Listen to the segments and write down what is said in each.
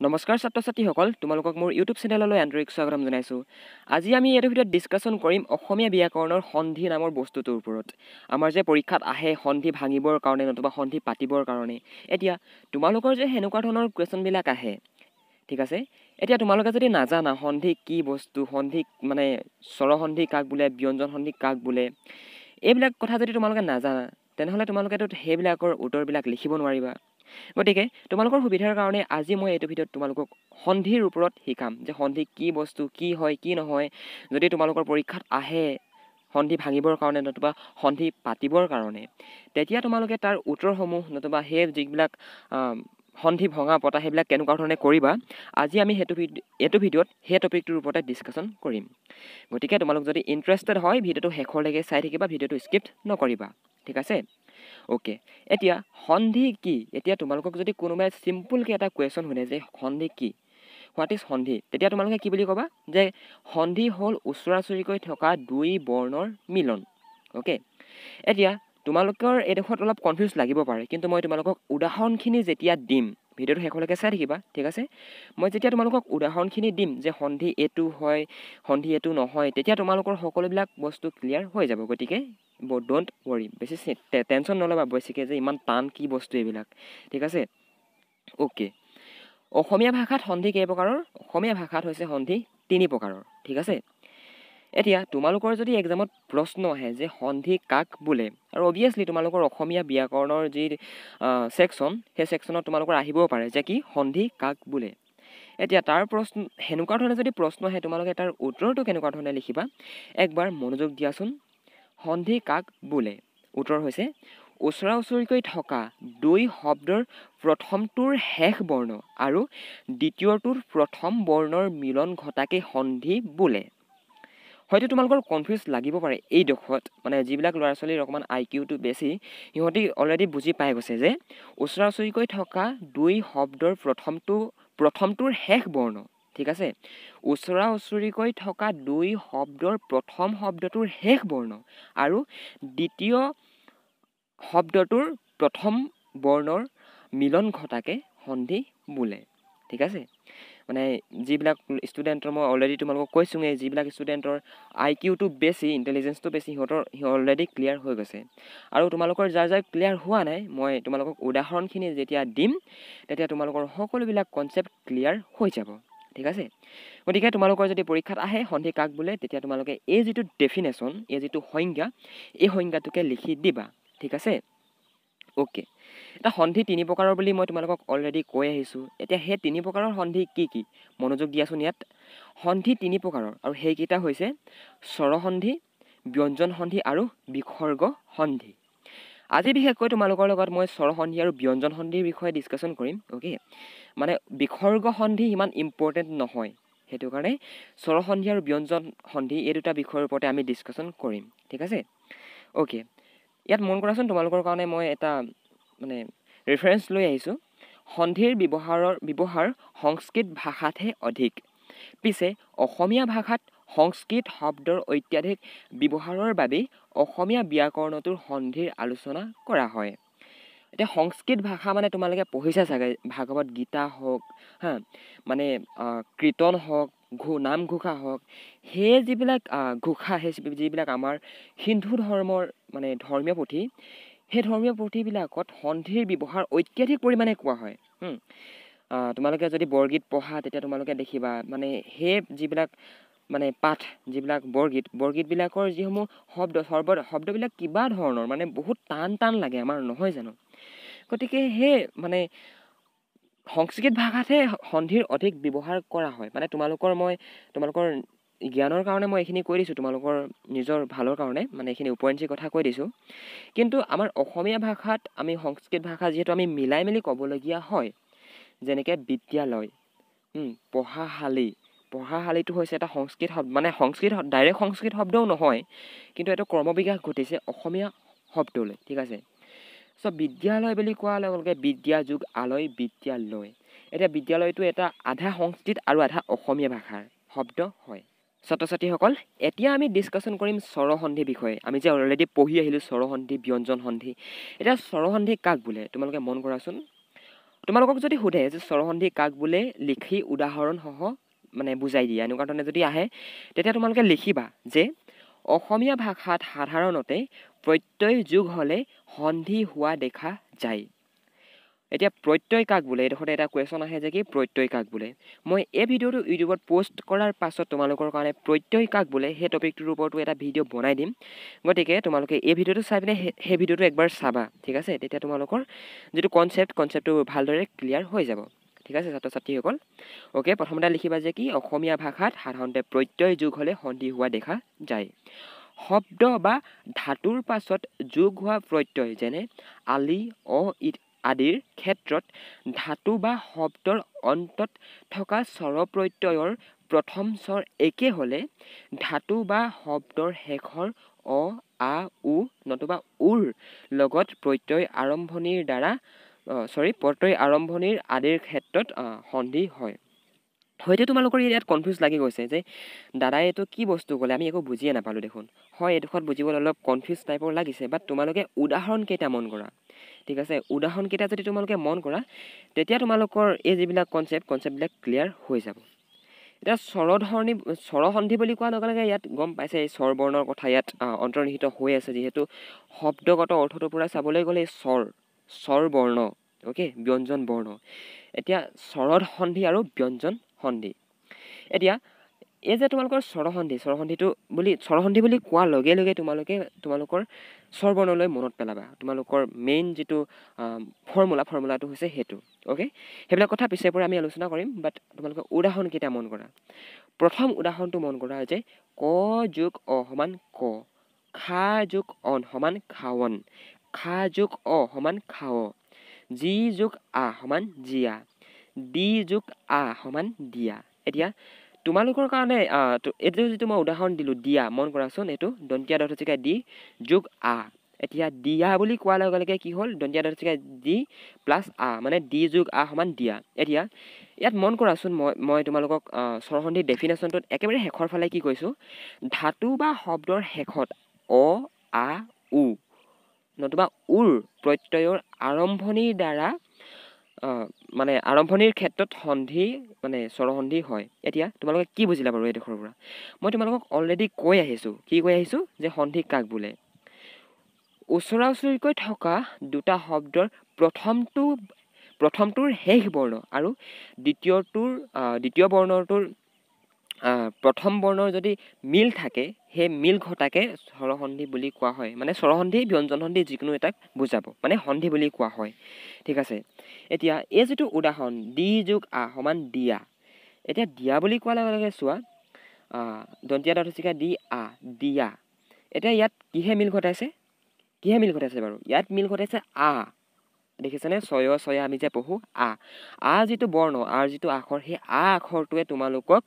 নমস্কাৰ ছাত্ৰ ছাত্ৰীসকল তোমালোকক মোৰ ইউটিউব চেনেললৈ আন্তৰিক স্বাগতম জনাইছোঁ আজি আমি এইটো ভিডিঅ'ত ডিছকাশ্যন কৰিম অসমীয়া ব্যাকৰণৰ সন্ধি নামৰ বস্তুটোৰ ওপৰত আমাৰ যে পৰীক্ষাত আহে সন্ধি ভাঙিবৰ কাৰণে নতুবা সন্ধি পাতিবৰ কাৰণে এতিয়া তোমালোকৰ যে সেনেকুৱা ধৰণৰ কুৱেশ্যনবিলাক আহে ঠিক আছে এতিয়া তোমালোকে যদি নাজানা সন্ধি কি বস্তু সন্ধি মানে স্বৰসন্ধি কাক বোলে ব্যঞ্জন সন্ধি কাক বোলে এইবিলাক কথা যদি তোমালোকে নাজানা তেনেহ'লে তোমালোকেতো সেইবিলাকৰ উত্তৰবিলাক লিখিব নোৱাৰিবা গতিকে তোমালোকৰ সুবিধাৰ কাৰণে আজি মই এইটো ভিডিঅ'ত তোমালোকক সন্ধিৰ ওপৰত শিকাম যে সন্ধি কি বস্তু কি হয় কি নহয় যদি তোমালোকৰ পৰীক্ষাত আহে সন্ধি ভাঙিবৰ কাৰণে নতুবা সন্ধি পাতিবৰ কাৰণে তেতিয়া তোমালোকে তাৰ উত্তৰসমূহ নতুবা সেই যিবিলাক সন্ধি ভঙা পতা সেইবিলাক কেনেকুৱা ধৰণে কৰিবা আজি আমি সেইটো ভিডিঅ' এইটো ভিডিঅ'ত সেই টপিকটোৰ ওপৰতে ডিছকাশ্যন কৰিম গতিকে তোমালোক যদি ইণ্টাৰেষ্টেড হয় ভিডিঅ'টো শেষলৈকে চাই থাকিবা ভিডিঅ'টো স্কিপ নকৰিবা ঠিক আছে অ'কে এতিয়া সন্ধি কি এতিয়া তোমালোকক যদি কোনোবাই চিম্পুলকৈ এটা কুৱেশ্যন শুনে যে সন্ধি কি হোৱাট ইজ সন্ধি তেতিয়া তোমালোকে কি বুলি ক'বা যে সন্ধি হ'ল ওচৰাচুৰিকৈ থকা দুই বৰ্ণৰ মিলন অ'কে এতিয়া তোমালোকৰ এইডোখৰত অলপ কনফিউজ লাগিব পাৰে কিন্তু মই তোমালোকক উদাহৰণখিনি যেতিয়া দিম ভিডিঅ'টো শেষলৈকে চাই থাকিবা ঠিক আছে মই যেতিয়া তোমালোকক উদাহৰণখিনি দিম যে সন্ধি এইটো হয় সন্ধি এইটো নহয় তেতিয়া তোমালোকৰ সকলোবিলাক বস্তু ক্লিয়াৰ হৈ যাব গতিকে ডণ্ট ৱৰি বেছি টেনশ্যন নল'বা বেছিকৈ যে ইমান টান কি বস্তু এইবিলাক ঠিক আছে অ'কে অসমীয়া ভাষাত সন্ধি কেইপ্ৰকাৰৰ অসমীয়া ভাষাত হৈছে সন্ধি তিনি প্ৰকাৰৰ ঠিক আছে এতিয়া তোমালোকৰ যদি এক্সামত প্ৰশ্ন আহে যে সন্ধি কাক বোলে আৰু অভিয়াছলি তোমালোকৰ অসমীয়া ব্যাকৰণৰ যি ছেকশ্যন সেই ছেকশ্যনত তোমালোকৰ আহিবও পাৰে যে কি সন্ধি কাক বোলে এতিয়া তাৰ প্ৰশ্ন সেনেকুৱা ধৰণে যদি প্ৰশ্ন আহে তোমালোকে তাৰ উত্তৰটো কেনেকুৱা ধৰণে লিখিবা একবাৰ মনোযোগ দিয়াচোন সন্ধি কাক বোলে উত্তৰ হৈছে ওচৰা ওচৰিকৈ থকা দুই শব্দৰ প্ৰথমটোৰ শেষ বৰ্ণ আৰু দ্বিতীয়টোৰ প্ৰথম বৰ্ণৰ মিলন ঘটাকে সন্ধি বোলে হয়তো তোমালোকৰ কনফিউজ লাগিব পাৰে এই দেশত মানে যিবিলাক ল'ৰা ছোৱালীৰ অকণমান আই কিউটো বেছি সিহঁতি অলৰেডি বুজি পাই গৈছে যে ওচৰা ওচৰিকৈ থকা দুই শব্দৰ প্ৰথমটো প্ৰথমটোৰ শেষ বৰ্ণ ঠিক আছে ওচৰা ওচৰিকৈ থকা দুই শব্দৰ প্ৰথম শব্দটোৰ শেষ বৰ্ণ আৰু দ্বিতীয় শব্দটোৰ প্ৰথম বৰ্ণৰ মিলন ঘটাকে সন্ধি বোলে ঠিক আছে মানে যিবিলাক ষ্টুডেণ্টৰ মই অলৰেডি তোমালোকক কৈছোঁৱেই যিবিলাক ষ্টুডেণ্টৰ আই কিউটো বেছি ইণ্টেলিজেঞ্চটো বেছি সিহঁতৰ অলৰেডি ক্লিয়াৰ হৈ গৈছে আৰু তোমালোকৰ যাৰ যাৰ ক্লিয়াৰ হোৱা নাই মই তোমালোকক উদাহৰণখিনি যেতিয়া দিম তেতিয়া তোমালোকৰ সকলোবিলাক কনচেপ্ট ক্লিয়াৰ হৈ যাব ঠিক আছে গতিকে তোমালোকৰ যদি পৰীক্ষাত আহে সন্ধি কাক বোলে তেতিয়া তোমালোকে এই যিটো ডেফিনেশ্যন এই যিটো সংজ্ঞা এই সংজ্ঞাটোকে লিখি দিবা ঠিক আছে অ'কে এটা সন্ধি তিনি প্ৰকাৰৰ বুলি মই তোমালোকক অলৰেডি কৈ আহিছোঁ এতিয়া সেই তিনি প্ৰকাৰৰ সন্ধি কি কি মনোযোগ দিয়াচোন ইয়াত সন্ধি তিনি প্ৰকাৰৰ আৰু সেইকেইটা হৈছে স্বৰসন্ধি ব্যঞ্জন সন্ধি আৰু বিসৰ্গ সন্ধি আজি বিশেষকৈ তোমালোকৰ লগত মই স্বৰসন্ধি আৰু ব্যঞ্জন সন্ধিৰ বিষয়ে ডিছকাশ্যন কৰিম অ'কে মানে বিসৰ্গ সন্ধি সিমান ইম্পৰ্টেণ্ট নহয় সেইটো কাৰণে স্বৰসন্ধি আৰু ব্যঞ্জন সন্ধি এই দুটা বিষয়ৰ ওপৰতে আমি ডিছকাশ্যন কৰিম ঠিক আছে অ'কে ইয়াত মন কৰাচোন তোমালোকৰ কাৰণে মই এটা মানে ৰেফাৰেঞ্চ লৈ আহিছোঁ সন্ধিৰ ব্যৱহাৰৰ ব্যৱহাৰ সংস্কৃত ভাষাতহে অধিক পিছে অসমীয়া ভাষাত সংস্কৃত শব্দৰ অত্যাধিক ব্যৱহাৰৰ বাবেই অসমীয়া ব্যাকৰণটোৰ সন্ধিৰ আলোচনা কৰা হয় এতিয়া সংস্কৃত ভাষা মানে তোমালোকে পঢ়িছা চাগে ভাগৱত গীতা হওক হা মানে কীৰ্তন হওক ঘো নামঘোষা হওক সেয়ে যিবিলাক ঘোষা সেই যিবিলাক আমাৰ হিন্দু ধৰ্মৰ মানে ধৰ্মীয় পুথি সেই ধৰ্মীয় পুথিবিলাকত সন্ধিৰ ব্যৱহাৰ অত্যাধিক পৰিমাণে কোৱা হয় তোমালোকে যদি বৰগীত পঢ়া তেতিয়া তোমালোকে দেখিবা মানে সেই যিবিলাক মানে পাঠ যিবিলাক বৰগীত বৰগীতবিলাকৰ যিসমূহ শব্দ সৰ্ব শব্দবিলাক কিবা ধৰণৰ মানে বহুত টান টান লাগে আমাৰ নহয় জানো গতিকে সেই মানে সংস্কৃত ভাষাতহে সন্ধিৰ অধিক ব্যৱহাৰ কৰা হয় মানে তোমালোকৰ মই তোমালোকৰ জ্ঞানৰ কাৰণে মই এইখিনি কৈ দিছোঁ তোমালোকৰ নিজৰ ভালৰ কাৰণে মানে এইখিনি উপৰঞ্চি কথা কৈ দিছোঁ কিন্তু আমাৰ অসমীয়া ভাষাত আমি সংস্কৃত ভাষা যিহেতু আমি মিলাই মেলি ক'বলগীয়া হয় যেনেকৈ বিদ্যালয় পঢ়াশালী পঢ়াশালীটো হৈছে এটা সংস্কৃত শব্দ মানে সংস্কৃত ডাইৰেক্ট সংস্কৃত শব্দও নহয় কিন্তু এইটো ক্ৰমবিকাশ ঘটিছে অসমীয়া শব্দলৈ ঠিক আছে চ' বিদ্যালয় বুলি কোৱাৰ লগে লগে বিদ্যা যুগ আলয় বিদ্যালয় এতিয়া বিদ্যালয়টো এটা আধা সংস্কৃত আৰু আধা অসমীয়া ভাষাৰ শব্দ হয় ছাত্ৰ ছাত্ৰীসকল এতিয়া আমি ডিছকাশ্যন কৰিম স্বৰসন্ধিৰ বিষয়ে আমি যে অলৰেডি পঢ়ি আহিলোঁ স্বৰসন্ধি ব্যঞ্জন সন্ধি এতিয়া স্বৰসন্ধি কাক বোলে তোমালোকে মন কৰাচোন তোমালোকক যদি সোধে যে স্বৰসন্ধি কাক বোলে লিখি উদাহৰণসহ মানে বুজাই দিয়া এনেকুৱা ধৰণে যদি আহে তেতিয়া তোমালোকে লিখিবা যে অসমীয়া ভাষাত সাধাৰণতে প্ৰত্যয় যুগ হ'লে সন্ধি হোৱা দেখা যায় এতিয়া প্ৰত্যয় কাক বোলে এইডোখৰতে এটা কুৱেশ্যন আহে যে কি প্ৰত্যয় কাক বোলে মই এই ভিডিঅ'টো ইউটিউবত পোষ্ট কৰাৰ পাছত তোমালোকৰ কাৰণে প্ৰত্যয় কাক বোলে সেই টপিকটোৰ ওপৰতো এটা ভিডিঅ' বনাই দিম গতিকে তোমালোকে এই ভিডিঅ'টো চাই পিনে সেই ভিডিঅ'টো একবাৰ চাবা ঠিক আছে তেতিয়া তোমালোকৰ যিটো কনচেপ্ট কনচেপ্টটো ভালদৰে ক্লিয়াৰ হৈ যাব ঠিক আছে ছাত্ৰ ছাত্ৰীসকল অ'কে প্ৰথমতে লিখিবা যে কি অসমীয়া ভাষাত সাধাৰণতে প্ৰত্যয় যুগ হ'লে সন্ধি হোৱা দেখা যায় শব্দ বা ধাতুৰ পাছত যোগ হোৱা প্ৰত্যয় যেনে আলি অ ইত আদিৰ ক্ষেত্ৰত ধাতু বা শব্দৰ অন্তত থকা স্বৰ প্ৰত্যয়ৰ প্ৰথম স্বৰ একে হ'লে ধাতু বা শব্দৰ শেষৰ অ আ উ নতুবা উৰ লগত প্ৰত্যয় আৰম্ভণিৰ দ্বাৰা চৰি প্ৰত্যয় আৰম্ভণিৰ আদিৰ ক্ষেত্ৰত সন্ধি হয় হয়তো তোমালোকৰ ইয়াত কনফিউজ লাগি গৈছে যে দাদাই এইটো কি বস্তু ক'লে আমি একো বুজিয়ে নাপালোঁ দেখোন হয় এইডোখৰত বুজিবলৈ অলপ কনফিউজ টাইপৰ লাগিছে বাট তোমালোকে উদাহৰণকেইটা মন কৰা ঠিক আছে উদাহৰণকেইটা যদি তোমালোকে মন কৰা তেতিয়া তোমালোকৰ এই যিবিলাক কনচেপ্ট কনচেপ্টবিলাক ক্লিয়াৰ হৈ যাব এতিয়া স্বৰধৰণি স্বৰসন্ধি বুলি কোৱাৰ লগে লগে ইয়াত গম পাইছে এই স্বৰ বৰ্ণৰ কথা ইয়াত অন্তৰ্নিহিত হৈ আছে যিহেতু শব্দগত অৰ্থটোৰ পৰা চাবলৈ গ'লে স্বৰ স্বৰ বৰ্ণ অ'কে ব্যঞ্জন বৰ্ণ এতিয়া স্বৰদ সন্ধি আৰু ব্যঞ্জন সন্ধি এতিয়া এই যে তোমালোকৰ স্বৰসন্ধি স্বৰসন্ধিটো বুলি স্বৰসন্ধি বুলি কোৱাৰ লগে লগে তোমালোকে তোমালোকৰ স্বৰবৰ্ণলৈ মনত পেলাবা তোমালোকৰ মেইন যিটো ফৰ্মুলা ফৰ্মুলাটো হৈছে সেইটো অ'কে সেইবিলাক কথা পিছে পৰা আমি আলোচনা কৰিম বাট তোমালোকে উদাহৰণকেইটা মন কৰা প্ৰথম উদাহৰণটো মন কৰা যে ক যোগ অ সমান ক খা যোগ অন সমান খাৱন খা যোগ অ সমান খাৱ জি যোগ আ সমান জিয়া ডি যোগ আ সমান দিয়া এতিয়া তোমালোকৰ কাৰণে এইটো যিটো মই উদাহৰণ দিলোঁ দিয়া মন কৰাচোন এইটো দন্তীয়া দৰ্শিকাই ডি যোগ আ এতিয়া দিয়া বুলি কোৱাৰ লগে লগে কি হ'ল দন্তীয়া দৰ্শিকাই ডি প্লাছ আ মানে ডি যোগ আ সমান দিয়া এতিয়া ইয়াত মন কৰাচোন মই মই তোমালোকক স্বৰসন্ধিৰ ডেফিনেশ্যনটোত একেবাৰে শেষৰ ফালে কি কৈছোঁ ধাতু বা শব্দৰ শেষত অ আ উ নতুবা উৰ প্ৰত্যয়ৰ আৰম্ভণিৰ দ্বাৰা মানে আৰম্ভণিৰ ক্ষেত্ৰত সন্ধি মানে স্বৰসন্ধি হয় এতিয়া তোমালোকে কি বুজিলা বাৰু এইডোখৰৰ পৰা মই তোমালোকক অলৰেডি কৈ আহিছোঁ কি কৈ আহিছোঁ যে সন্ধি কাক বোলে ওচৰা ওচৰিকৈ থকা দুটা শব্দৰ প্ৰথমটো প্ৰথমটোৰ শেষ বৰ্ণ আৰু দ্বিতীয়টোৰ দ্বিতীয় বৰ্ণটোৰ প্ৰথম বৰ্ণৰ যদি মিল থাকে সেই মিল ঘটাকে স্বৰসন্ধি বুলি কোৱা হয় মানে স্বৰসন্ধি ব্যঞ্জন সন্ধি যিকোনো এটাক বুজাব মানে সন্ধি বুলি কোৱা হয় ঠিক আছে এতিয়া এই যিটো উদাহৰণ দি যোগ আ সমান দিয়া এতিয়া দিয়া বুলি কোৱাৰ লগে লগে চোৱা দন্তীয়া দাঁতচিকা দি আ দিয়া এতিয়া ইয়াত কিহে মিল ঘটাইছে কিহে মিল ঘটাইছে বাৰু ইয়াত মিল ঘটাইছে আ দেখিছেনে ছয় ছয় আমি যে পঢ়োঁ আ আ যিটো বৰ্ণ আৰ যিটো আখৰ সেই আ আখৰটোৱে তোমালোকক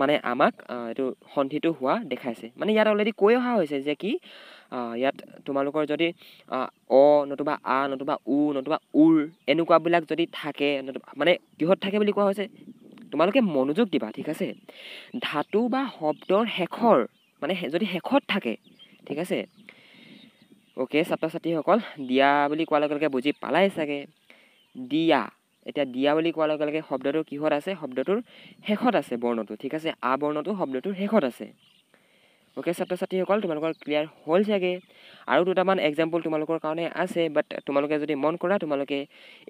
মানে আমাক এইটো সন্ধিটো হোৱা দেখাইছে মানে ইয়াত অলৰেডি কৈ অহা হৈছে যে কি ইয়াত তোমালোকৰ যদি অ নতুবা আ নতুবা উ নতুবা উৰ এনেকুৱাবিলাক যদি থাকে নতুবা মানে কিহত থাকে বুলি কোৱা হৈছে তোমালোকে মনোযোগ দিবা ঠিক আছে ধাতু বা শব্দৰ শেষৰ মানে যদি শেষত থাকে ঠিক আছে অ'কে ছাত্ৰ ছাত্ৰীসকল দিয়া বুলি কোৱাৰ লগে লগে বুজি পালাই চাগে দিয়া এতিয়া দিয়া বুলি কোৱাৰ লগে লগে শব্দটোৰ কিহত আছে শব্দটোৰ শেষত আছে বৰ্ণটো ঠিক আছে আ বৰ্ণটো শব্দটোৰ শেষত আছে অ'কে ছাত্ৰ ছাত্ৰীসকল তোমালোকৰ ক্লিয়াৰ হ'ল চাগে আৰু দুটামান এক্সাম্পল তোমালোকৰ কাৰণে আছে বাট তোমালোকে যদি মন কৰা তোমালোকে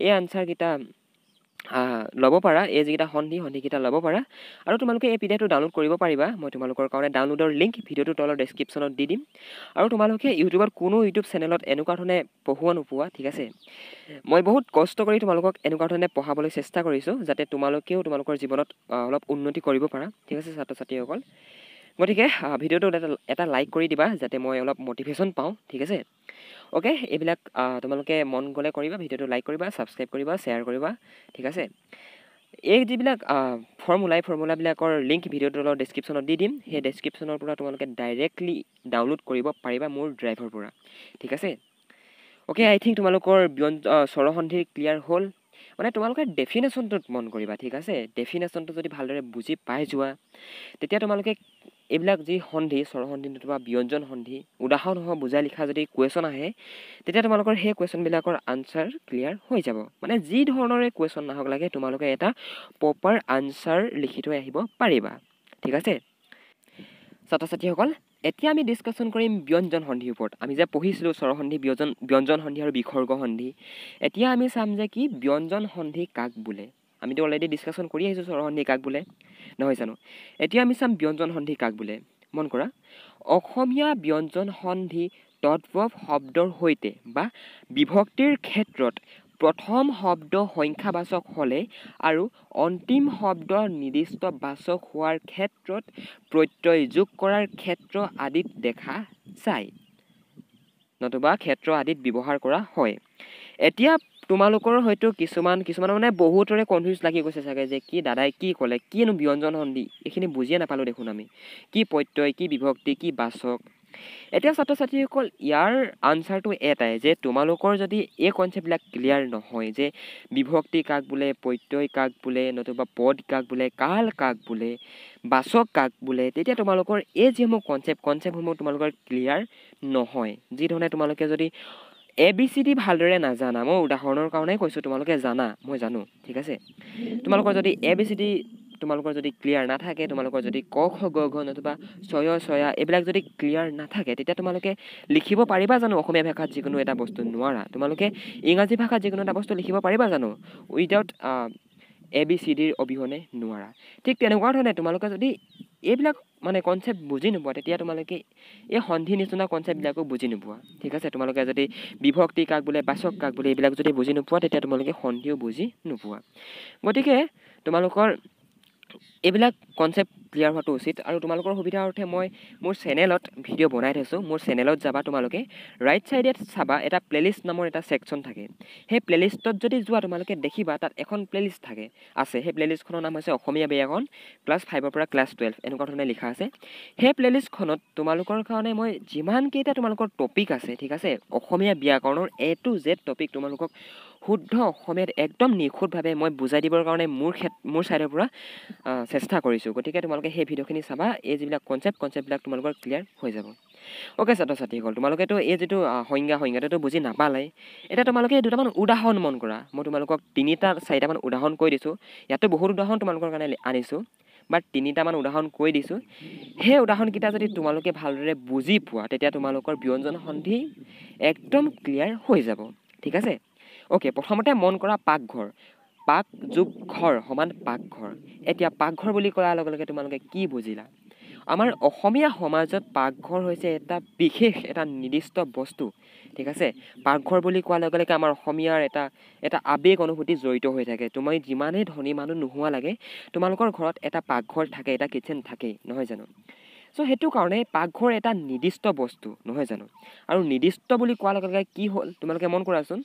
এই আনচাৰকেইটা ল'ব পাৰা এই যিকেইটা সন্ধি সন্ধিকেইটা ল'ব পাৰা আৰু তোমালোকে এই পিডিএফটো ডাউনলোড কৰিব পাৰিবা মই তোমালোকৰ কাৰণে ডাউনলোডৰ লিংক ভিডিঅ'টো তলৰ ডেছক্ৰিপশ্যনত দি দিম আৰু তোমালোকে ইউটিউবত কোনো ইউটিউব চেনেলত এনেকুৱা ধৰণে পঢ়োৱা নোপোৱা ঠিক আছে মই বহুত কষ্ট কৰি তোমালোকক এনেকুৱা ধৰণে পঢ়াবলৈ চেষ্টা কৰিছোঁ যাতে তোমালোকেও তোমালোকৰ জীৱনত অলপ উন্নতি কৰিব পাৰা ঠিক আছে ছাত্ৰ ছাত্ৰীসকল গতিকে ভিডিঅ'টোত এটা এটা লাইক কৰি দিবা যাতে মই অলপ মটিভেশ্যন পাওঁ ঠিক আছে অ'কে এইবিলাক তোমালোকে মন গ'লে কৰিবা ভিডিঅ'টো লাইক কৰিবা ছাবস্ক্ৰাইব কৰিবা শ্বেয়াৰ কৰিবা ঠিক আছে এই যিবিলাক ফৰ্মুলা এই ফৰ্মুলাবিলাকৰ লিংক ভিডিঅ'টো অলপ ডিছক্ৰিপশ্যনত দি দিম সেই ডেছক্ৰিপশ্যনৰ পৰা তোমালোকে ডাইৰেক্টলি ডাউনলোড কৰিব পাৰিবা মোৰ ড্ৰাইভৰ পৰা ঠিক আছে অ'কে আই থিংক তোমালোকৰ ব্যঞ্জ স্বৰসন্ধি ক্লিয়াৰ হ'ল মানে তোমালোকে ডেফিনেশ্যনটোত মন কৰিবা ঠিক আছে ডেফিনেশ্যনটো যদি ভালদৰে বুজি পাই যোৱা তেতিয়া তোমালোকে এইবিলাক যি সন্ধি স্বৰ সন্ধি নতুবা ব্যঞ্জন সন্ধি উদাহৰণ হওক বুজাই লিখা যদি কুৱেশ্যন আহে তেতিয়া তোমালোকৰ সেই কুৱেশ্যনবিলাকৰ আনচাৰ ক্লিয়াৰ হৈ যাব মানে যি ধৰণৰে কুৱেশ্যন নাহক লাগে তোমালোকে এটা প্ৰপাৰ আনচাৰ লিখি থৈ আহিব পাৰিবা ঠিক আছে ছাত্ৰ ছাত্ৰীসকল এতিয়া আমি ডিছকাশ্যন কৰিম ব্যঞ্জন সন্ধিৰ ওপৰত আমি যে পঢ়িছিলোঁ স্বৰসন্ধি ব্যঞ্জন ব্যঞ্জন সন্ধি আৰু বিসৰ্গ সন্ধি এতিয়া আমি চাম যে কি ব্যঞ্জন সন্ধি কাক বোলে আমিতো অলৰেডি ডিছকাশ্যন কৰি আহিছোঁ স্বৰসন্ধি কাক বোলে নহয় জানো এতিয়া আমি চাম ব্যঞ্জন সন্ধি কাক বোলে মন কৰা অসমীয়া ব্যঞ্জন সন্ধি তদ্ভৱ শব্দৰ সৈতে বা বিভক্তিৰ ক্ষেত্ৰত প্ৰথম শব্দ সংখ্যাবাচক হ'লে আৰু অন্তিম শব্দ নিৰ্দিষ্ট বাচক হোৱাৰ ক্ষেত্ৰত প্ৰত্যয় যোগ কৰাৰ ক্ষেত্ৰ আদিত দেখা যায় নতুবা ক্ষেত্ৰ আদিত ব্যৱহাৰ কৰা হয় এতিয়া তোমালোকৰ হয়তো কিছুমান কিছুমান মানে বহুতৰে কনফিউজ লাগি গৈছে চাগে যে কি দাদাই কি ক'লে কিনো ব্যঞ্জন সন্ধি এইখিনি বুজিয়ে নাপালোঁ দেখোন আমি কি প্ৰত্যয় কি বিভক্তি কি বাচক এতিয়া ছাত্ৰ ছাত্ৰীসকল ইয়াৰ আনচাৰটো এটাই যে তোমালোকৰ যদি এই কনচেপ্টবিলাক ক্লিয়াৰ নহয় যে বিভক্তি কাক বোলে প্ৰত্যয় কাক বোলে নতুবা পদ কাক বোলে কাল কাক বোলে বাচক কাক বোলে তেতিয়া তোমালোকৰ এই যিসমূহ কনচেপ্ট কনচেপ্টসমূহ তোমালোকৰ ক্লিয়াৰ নহয় যিধৰণে তোমালোকে যদি এ বি চি ডি ভালদৰে নাজানা মই উদাহৰণৰ কাৰণেই কৈছোঁ তোমালোকে জানা মই জানো ঠিক আছে তোমালোকৰ যদি এ বি চি ডি তোমালোকৰ যদি ক্লিয়াৰ নাথাকে তোমালোকৰ যদি ক খ গ ঘ নতুবা ছয় চয়া এইবিলাক যদি ক্লিয়াৰ নাথাকে তেতিয়া তোমালোকে লিখিব পাৰিবা জানো অসমীয়া ভাষাত যিকোনো এটা বস্তু নোৱাৰা তোমালোকে ইংৰাজী ভাষাত যিকোনো এটা বস্তু লিখিব পাৰিবা জানো উইডাউট এ বি চি ডিৰ অবিহনে নোৱাৰা ঠিক তেনেকুৱা ধৰণে তোমালোকে যদি এইবিলাক মানে কনচেপ্ট বুজি নোপোৱা তেতিয়া তোমালোকে এই সন্ধি নিচিনা কনচেপ্টবিলাকো বুজি নোপোৱা ঠিক আছে তোমালোকে যদি বিভক্তি কাক বোলে বাচক কাক বোলে এইবিলাক যদি বুজি নোপোৱা তেতিয়া তোমালোকে সন্ধিও বুজি নোপোৱা গতিকে তোমালোকৰ ¿Eso es concepto? ক্লিয়াৰ হোৱাটো উচিত আৰু তোমালোকৰ সুবিধাৰ অৰ্থে মই মোৰ চেনেলত ভিডিঅ' বনাই থৈছোঁ মোৰ চেনেলত যাবা তোমালোকে ৰাইট ছাইডে চাবা এটা প্লে'লিষ্ট নামৰ এটা ছেকশ্যন থাকে সেই প্লে'লিষ্টত যদি যোৱা তোমালোকে দেখিবা তাত এখন প্লে'লিষ্ট থাকে আছে সেই প্লে'লিষ্টখনৰ নাম হৈছে অসমীয়া ব্যাকৰণ ক্লাছ ফাইভৰ পৰা ক্লাছ টুৱেল্ভ এনেকুৱা ধৰণে লিখা আছে সেই প্লে'লিষ্টখনত তোমালোকৰ কাৰণে মই যিমানকেইটা তোমালোকৰ টপিক আছে ঠিক আছে অসমীয়া ব্যাকৰণৰ এ টু জেড টপিক তোমালোকক শুদ্ধ অসমীয়াত একদম নিখুঁতভাৱে মই বুজাই দিবৰ কাৰণে মোৰ মোৰ ছাইডৰ পৰা চেষ্টা কৰিছোঁ গতিকে তোমালোকে তোমালোকে সেই ভিডিঅ'খিনি চাবা এই যিবিলাক কনচেপ্ট কনচেপ্টবিলাক তোমালোকৰ ক্লিয়াৰ হৈ যাব অ'কে ছাত্ৰ ছাত্ৰীসকল তোমালোকেতো এই যিটো সংজ্ঞা সংজ্ঞাটোতো বুজি নাপালাই এতিয়া তোমালোকে এই দুটামান উদাহৰণ মন কৰা মই তোমালোকক তিনিটা চাৰিটামান উদাহৰণ কৈ দিছোঁ ইয়াতো বহুত উদাহৰণ তোমালোকৰ কাৰণে আনিছোঁ বা তিনিটামান উদাহৰণ কৈ দিছোঁ সেই উদাহৰণকেইটা যদি তোমালোকে ভালদৰে বুজি পোৱা তেতিয়া তোমালোকৰ ব্যঞ্জন সন্ধি একদম ক্লিয়াৰ হৈ যাব ঠিক আছে অ'কে প্ৰথমতে মন কৰা পাকঘৰ পাক যোগ ঘৰ সমান পাকঘৰ এতিয়া পাকঘৰ বুলি কোৱাৰ লগে লগে তোমালোকে কি বুজিলা আমাৰ অসমীয়া সমাজত পাকঘৰ হৈছে এটা বিশেষ এটা নিৰ্দিষ্ট বস্তু ঠিক আছে পাকঘৰ বুলি কোৱাৰ লগে লগে আমাৰ অসমীয়াৰ এটা এটা আৱেগ অনুভূতি জড়িত হৈ থাকে তোমাৰ যিমানেই ধনী মানুহ নোহোৱা লাগে তোমালোকৰ ঘৰত এটা পাকঘৰ থাকে এটা কিটচেন থাকেই নহয় জানো চ' সেইটো কাৰণে পাকঘৰ এটা নিৰ্দিষ্ট বস্তু নহয় জানো আৰু নিৰ্দিষ্ট বুলি কোৱাৰ লগে লগে কি হ'ল তোমালোকে মন কৰাচোন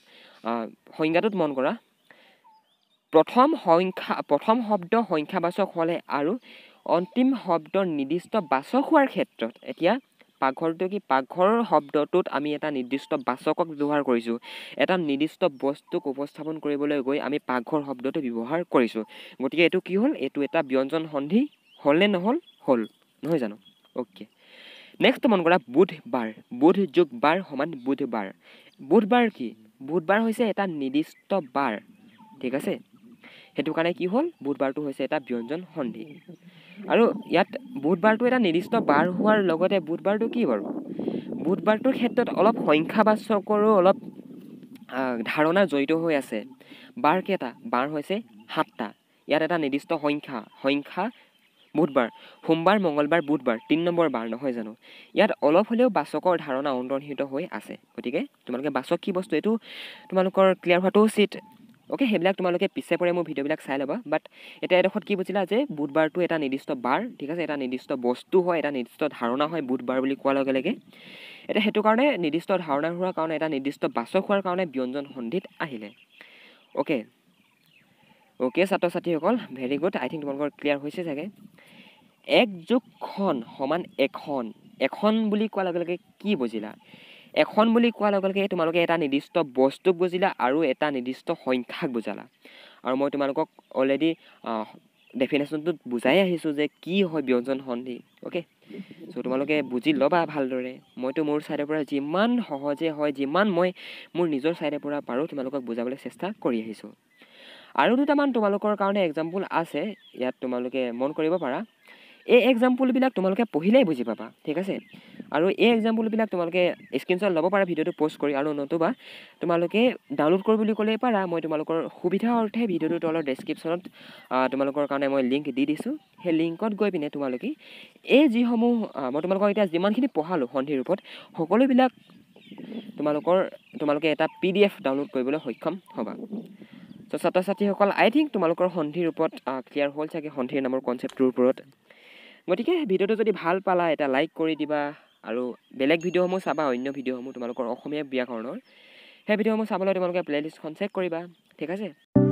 সংজ্ঞাটোত মন কৰা প্ৰথম সংখ্যা প্ৰথম শব্দ সংখ্যাবাচক হ'লে আৰু অন্তিম শব্দ নিৰ্দিষ্ট বাচক হোৱাৰ ক্ষেত্ৰত এতিয়া পাকঘৰটো কি পাকঘৰৰ শব্দটোত আমি এটা নিৰ্দিষ্ট বাচকক ব্যৱহাৰ কৰিছোঁ এটা নিৰ্দিষ্ট বস্তুক উপস্থাপন কৰিবলৈ গৈ আমি পাকঘৰ শব্দটো ব্যৱহাৰ কৰিছোঁ গতিকে এইটো কি হ'ল এইটো এটা ব্যঞ্জন সন্ধি হ'ল নে নহ'ল হ'ল নহয় জানো অ'কে নেক্সট মন কৰা বুধবাৰ বুধ যুগ বাৰ সমান বুধবাৰ বুধবাৰ কি বুধবাৰ হৈছে এটা নিৰ্দিষ্ট বাৰ ঠিক আছে সেইটো কাৰণে কি হ'ল বুধবাৰটো হৈছে এটা ব্যঞ্জন সন্ধি আৰু ইয়াত বুধবাৰটো এটা নিৰ্দিষ্ট বাৰ হোৱাৰ লগতে বুধবাৰটো কি বাৰু বুধবাৰটোৰ ক্ষেত্ৰত অলপ সংখ্যা সংখ্যাবাচকৰো অলপ ধাৰণা জড়িত হৈ আছে বাৰ কেইটা বাৰ হৈছে সাতটা ইয়াত এটা নিৰ্দিষ্ট সংখ্যা সংখ্যা বুধবাৰ সোমবাৰ মঙলবাৰ বুধবাৰ তিনি নম্বৰ বাৰ নহয় জানো ইয়াত অলপ হ'লেও বাচকৰ ধাৰণা অন্তৰ্নিহিত হৈ আছে গতিকে তোমালোকে বাচক কি বস্তু এইটো তোমালোকৰ ক্লিয়াৰ হোৱাটো উচিত অ'কে সেইবিলাক তোমালোকে পিছে পৰে মোৰ ভিডিঅ'বিলাক চাই ল'বা বাট এতিয়া এডোখৰত কি বুজিলা যে বুধবাৰটো এটা নিৰ্দিষ্ট বাৰ ঠিক আছে এটা নিৰ্দিষ্ট বস্তু হয় এটা নিৰ্দিষ্ট ধাৰণা হয় বুধবাৰ বুলি কোৱাৰ লগে লগে এতিয়া সেইটো কাৰণে নিৰ্দিষ্ট ধাৰণা হোৱাৰ কাৰণে এটা নিৰ্দিষ্ট বাচক হোৱাৰ কাৰণে ব্যঞ্জন সন্ধিত আহিলে অ'কে অ'কে ছাত্ৰ ছাত্ৰীসকল ভেৰি গুড আই থিংক তোমালোকৰ ক্লিয়াৰ হৈছে চাগে এক যোগখন সমান এখন এখন বুলি কোৱাৰ লগে লগে কি বুজিলা এখন বুলি কোৱাৰ লগে লগে তোমালোকে এটা নিৰ্দিষ্ট বস্তুক বুজিলা আৰু এটা নিৰ্দিষ্ট সংখ্যাক বুজালা আৰু মই তোমালোকক অলৰেডি ডেফিনেশ্যনটোত বুজাই আহিছোঁ যে কি হয় ব্যঞ্জন সন্ধি অ'কে চ' তোমালোকে বুজি ল'বা ভালদৰে মইতো মোৰ ছাইডৰ পৰা যিমান সহজে হয় যিমান মই মোৰ নিজৰ ছাইডৰ পৰা পাৰোঁ তোমালোকক বুজাবলৈ চেষ্টা কৰি আহিছোঁ আৰু দুটামান তোমালোকৰ কাৰণে এক্সাম্পল আছে ইয়াত তোমালোকে মন কৰিব পাৰা এই এক্সাম্পুলবিলাক তোমালোকে পঢ়িলেই বুজি পাবা ঠিক আছে আৰু এই এক্সাম্পুলবিলাক তোমালোকে স্ক্ৰীণশ্বট ল'ব পাৰা ভিডিঅ'টো পষ্ট কৰি আৰু নতুবা তোমালোকে ডাউনলোড কৰোঁ বুলি ক'লেই পাৰা মই তোমালোকৰ সুবিধাৰ অৰ্থে ভিডিঅ'টো তলৰ ডেছক্ৰিপশ্যনত তোমালোকৰ কাৰণে মই লিংক দি দিছোঁ সেই লিংকত গৈ পিনে তোমালোকে এই যিসমূহ মই তোমালোকক এতিয়া যিমানখিনি পঢ়ালোঁ সন্ধিৰ ৰূপত সকলোবিলাক তোমালোকৰ তোমালোকে এটা পি ডি এফ ডাউনলোড কৰিবলৈ সক্ষম হ'বা চ' ছাত্ৰ ছাত্ৰীসকল আই থিংক তোমালোকৰ সন্ধিৰ ৰূপত ক্লিয়াৰ হ'ল চাগে সন্ধিৰ নামৰ কনচেপ্টটোৰ ওপৰত গতিকে ভিডিঅ'টো যদি ভাল পালা এটা লাইক কৰি দিবা আৰু বেলেগ ভিডিঅ'সমূহ চাবা অন্য ভিডিঅ'সমূহ তোমালোকৰ অসমীয়া ব্যাকৰণৰ সেই ভিডিঅ'সমূহ চাবলৈ তোমালোকে প্লে'লিষ্টখন চেক কৰিবা ঠিক আছে